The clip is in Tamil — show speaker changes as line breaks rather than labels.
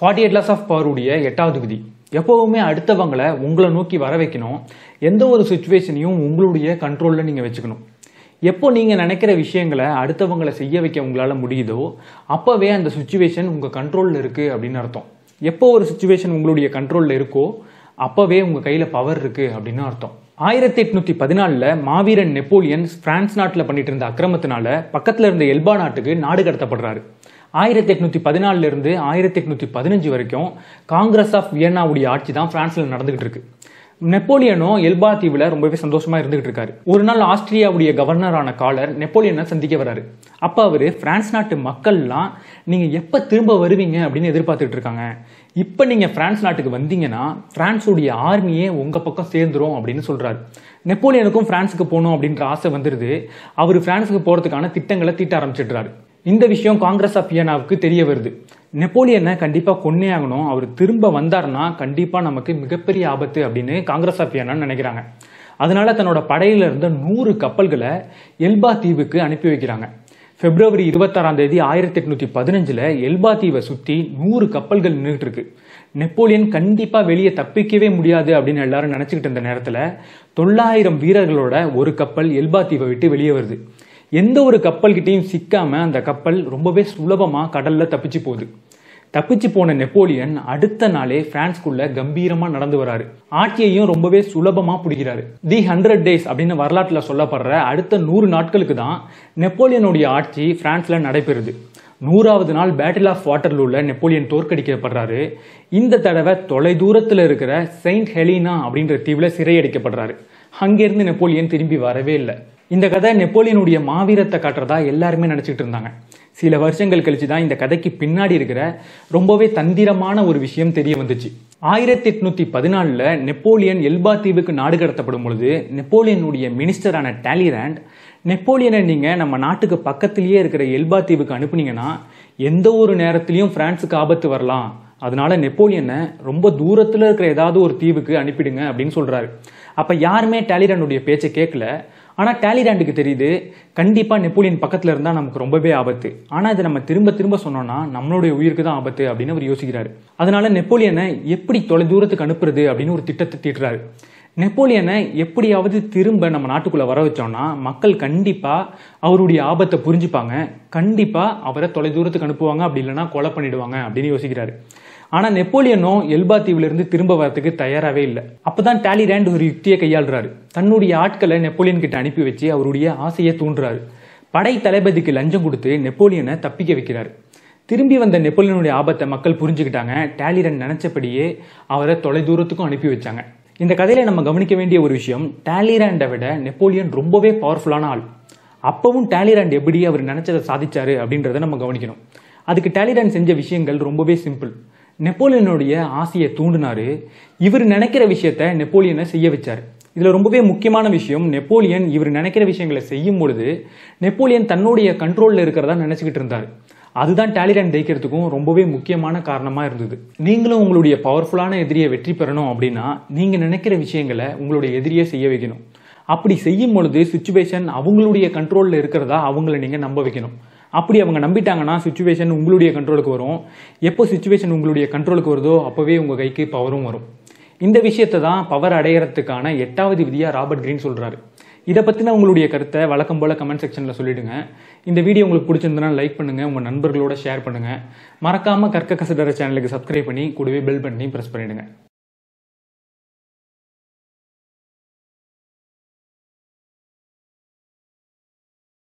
ஃபார்ட்டி எயிட் லாஸ் ஆஃப் பவருடைய எட்டாவது விதி எப்போவுமே அடுத்தவங்களை உங்களை நோக்கி வர வைக்கணும் எந்த ஒரு சுச்சுவேஷனையும் உங்களுடைய கண்ட்ரோலில் நீங்கள் வச்சுக்கணும் எப்போ நீங்கள் நினைக்கிற விஷயங்களை அடுத்தவங்களை செய்ய வைக்க உங்களால் முடியுதோ அப்போவே அந்த சுச்சுவேஷன் உங்கள் கண்ட்ரோலில் இருக்குது அப்படின்னு அர்த்தம் எப்போ ஒரு சுச்சுவேஷன் உங்களுடைய கண்ட்ரோலில் இருக்கோ அப்போவே உங்கள் கையில் பவர் இருக்குது அப்படின்னு அர்த்தம் ஆயிரத்தி எட்நூத்தி பதினாலில் மாவீரன் நெப்போலியன் பிரான்ஸ் நாட்டில் பண்ணிட்டு இருந்த அக்கிரமத்தினால பக்கத்தில் இருந்த எல்பா நாட்டுக்கு நாடு கடத்தப்படுறாரு ஆயிரத்தி எட்நூத்தி பதினாலிருந்து ஆயிரத்தி எட்நூத்தி பதினஞ்சு வரைக்கும் காங்கிரஸ் ஆஃப் வியன்னாவுடைய ஆட்சி தான் பிரான்ஸ்ல நடந்துகிட்டு இருக்கு நெப்போலியனும் எல்பா தீவில் ரொம்பவே சந்தோஷமாக இருந்துகிட்டு இருக்காரு ஒரு நாள் ஆஸ்திரியாவுடைய கவர்னரான காலர் நெப்போலியனை சந்திக்க வர்றாரு அப்போ அவர் பிரான்ஸ் நாட்டு மக்கள்லாம் நீங்கள் எப்போ திரும்ப வருவீங்க அப்படின்னு எதிர்பார்த்துட்டு இருக்காங்க இப்போ நீங்கள் ஃப்ரான்ஸ் நாட்டுக்கு வந்தீங்கன்னா பிரான்ஸுடைய ஆர்மியே உங்கள் பக்கம் சேர்ந்துரும் அப்படின்னு சொல்றாரு நெப்போலியனுக்கும் பிரான்ஸுக்கு போகணும் அப்படின்ற ஆசை வந்துடுது அவர் பிரான்ஸுக்கு போகிறதுக்கான திட்டங்களை தீட்ட ஆரம்பிச்சிடுறாரு இந்த விஷயம் காங்கிரஸ் ஆஃப் இயனாவுக்கு தெரிய வருது நெப்போலியனை கண்டிப்பாக கொன்னே ஆகணும் அவர் திரும்ப வந்தார்னா கண்டிப்பாக நமக்கு மிகப்பெரிய ஆபத்து அப்படின்னு காங்கிரஸ் ஆஃப் இயனான்னு நினைக்கிறாங்க அதனால தன்னோட படையில இருந்த நூறு கப்பல்களை எல்பா தீவுக்கு அனுப்பி வைக்கிறாங்க பிப்ரவரி இருபத்தாறாம் தேதி ஆயிரத்தி எட்நூத்தி பதினஞ்சுல எல்பா தீவை சுத்தி நூறு கப்பல்கள் நின்றுட்டு இருக்கு நெப்போலியன் கண்டிப்பா வெளியே தப்பிக்கவே முடியாது அப்படின்னு எல்லாரும் நினைச்சுக்கிட்டு இருந்த நேரத்துல தொள்ளாயிரம் வீரர்களோட ஒரு கப்பல் எல்பா தீவை விட்டு வெளியே வருது எந்த ஒரு கப்பல்கிட்டையும் சிக்காமல் அந்த கப்பல் ரொம்பவே சுலபமாக கடலில் தப்பிச்சு போகுது தப்பிச்சு போன நெப்போலியன் அடுத்த நாளே பிரான்ஸ்குள்ள கம்பீரமா நடந்து வராரு ஆட்சியையும் ரொம்பவே சுலபமா பிடிக்கிறாரு தி ஹண்ட்ரட் டேஸ் அப்படின்னு வரலாற்றுல சொல்லப்படுற அடுத்த நூறு நாட்களுக்கு தான் நெப்போலியனுடைய ஆட்சி பிரான்ஸ்ல நடைபெறுது நூறாவது நாள் பேட்டில் ஆஃப் வாட்டர்லூல நெப்போலியன் தோற்கடிக்கப்படுறாரு இந்த தடவை தொலை தூரத்தில் இருக்கிற செயின்ட் ஹெலினா அப்படின்ற தீவில் சிறையடிக்கப்படுறாரு அங்கேருந்து நெப்போலியன் திரும்பி வரவே இல்லை இந்த கதை நெப்போலியனுடைய மாவீரத்தை காட்டுறதா எல்லாருமே நினச்சிட்டு இருந்தாங்க சில வருஷங்கள் கழிச்சு தான் இந்த கதைக்கு பின்னாடி இருக்கிற ரொம்பவே தந்திரமான ஒரு விஷயம் தெரிய வந்துச்சு ஆயிரத்தி எட்நூத்தி பதினாலில் நெப்போலியன் எல்பா தீவுக்கு நாடு கடத்தப்படும் பொழுது நெப்போலியனுடைய மினிஸ்டரான டேலிராண்ட் நெப்போலியனை நீங்கள் நம்ம நாட்டுக்கு பக்கத்திலேயே இருக்கிற எல்பா தீவுக்கு அனுப்புனீங்கன்னா எந்த ஒரு நேரத்திலையும் பிரான்ஸுக்கு ஆபத்து வரலாம் அதனால நெப்போலியனை ரொம்ப தூரத்தில் இருக்கிற ஏதாவது ஒரு தீவுக்கு அனுப்பிடுங்க அப்படின்னு சொல்கிறாரு அப்போ யாருமே டேலிராண்டுடைய பேச்சை கேட்கல ஆனால் டேலிராண்டுக்கு தெரியுது கண்டிப்பாக நெப்போலியன் பக்கத்தில் இருந்தால் நமக்கு ரொம்பவே ஆபத்து ஆனால் இதை நம்ம திரும்ப திரும்ப சொன்னோம்னா நம்மளுடைய உயிருக்கு தான் ஆபத்து அப்படின்னு அவர் யோசிக்கிறாரு அதனால நெப்போலியனை எப்படி தொலை தூரத்துக்கு அனுப்புறது அப்படின்னு ஒரு திட்டத்தை தீட்டுறாரு நெப்போலியனை எப்படியாவது திரும்ப நம்ம நாட்டுக்குள்ளே வர வச்சோம்னா மக்கள் கண்டிப்பாக அவருடைய ஆபத்தை புரிஞ்சுப்பாங்க கண்டிப்பாக அவரை தொலை தூரத்துக்கு அனுப்புவாங்க அப்படி இல்லைன்னா கொலை பண்ணிடுவாங்க அப்படின்னு யோசிக்கிறாரு ஆனா நெப்போலியனும் எல்பா தீவிலிருந்து திரும்ப வரதுக்கு தயாராகவே இல்லை அப்பதான் டாலிராண்ட் ஒரு யுக்தியை கையாளுறாரு தன்னுடைய ஆட்களை நெப்போலியன் கிட்ட அனுப்பி வச்சு அவருடைய ஆசையை தூண்டுறாரு படை தளபதிக்கு லஞ்சம் கொடுத்து நெப்போலியனை தப்பிக்க வைக்கிறாரு திரும்பி வந்த நெப்போலியனுடைய ஆபத்தை மக்கள் புரிஞ்சுக்கிட்டாங்க டேலிரன் நினைச்சபடியே அவரை தொலை தூரத்துக்கும் அனுப்பி வச்சாங்க இந்த கதையில நம்ம கவனிக்க வேண்டிய ஒரு விஷயம் டாலிராண்டை விட நெப்போலியன் ரொம்பவே பவர்ஃபுல்லான ஆள் அப்பவும் டேலிராண்ட் எப்படி அவர் நினைச்சதை சாதிச்சாரு அப்படின்றத நம்ம கவனிக்கணும் அதுக்கு டேலிராண்ட் செஞ்ச விஷயங்கள் ரொம்பவே சிம்பிள் நெப்போலியனுடைய ஆசையை தூண்டினார் இவர் நினைக்கிற விஷயத்த நெப்போலியனை செய்ய வச்சார் இதில் ரொம்பவே முக்கியமான விஷயம் நெப்போலியன் இவர் நினைக்கிற விஷயங்களை செய்யும் பொழுது நெப்போலியன் தன்னுடைய கண்ட்ரோலில் இருக்கிறதா நினச்சிக்கிட்டு இருந்தார் அதுதான் டேலிடன் ஜெயிக்கிறதுக்கும் ரொம்பவே முக்கியமான காரணமாக இருந்தது நீங்களும் உங்களுடைய பவர்ஃபுல்லான எதிரியை வெற்றி பெறணும் அப்படின்னா நீங்கள் நினைக்கிற விஷயங்களை உங்களுடைய எதிரியை செய்ய வைக்கணும் அப்படி செய்யும் பொழுது சுச்சுவேஷன் அவங்களுடைய கண்ட்ரோலில் இருக்கிறதா அவங்கள நீங்கள் நம்ப வைக்கணும் அப்படி அவங்க நம்பிட்டாங்கன்னா சுச்சுவேஷன் உங்களுடைய கண்ட்ரோலுக்கு வரும் எப்போ சுச்சுவேஷன் உங்களுடைய கண்ட்ரோலுக்கு வருதோ அப்போவே உங்கள் கைக்கு பவரும் வரும் இந்த விஷயத்தை தான் பவர் அடையிறதுக்கான எட்டாவது விதியாக ராபர்ட் கிரீன் சொல்கிறாரு இதை பற்றின உங்களுடைய கருத்தை வழக்கம் போல் கமெண்ட் செக்ஷனில் சொல்லிவிடுங்க இந்த வீடியோ உங்களுக்கு பிடிச்சிருந்தனா லைக் பண்ணுங்கள் உங்கள் நண்பர்களோட ஷேர் பண்ணுங்கள் மறக்காமல் கற்க கசடர சேனலுக்கு சப்ஸ்கிரைப் பண்ணி கூடவே பெல் பண்ணி ப்ரெஸ் பண்ணிவிடுங்க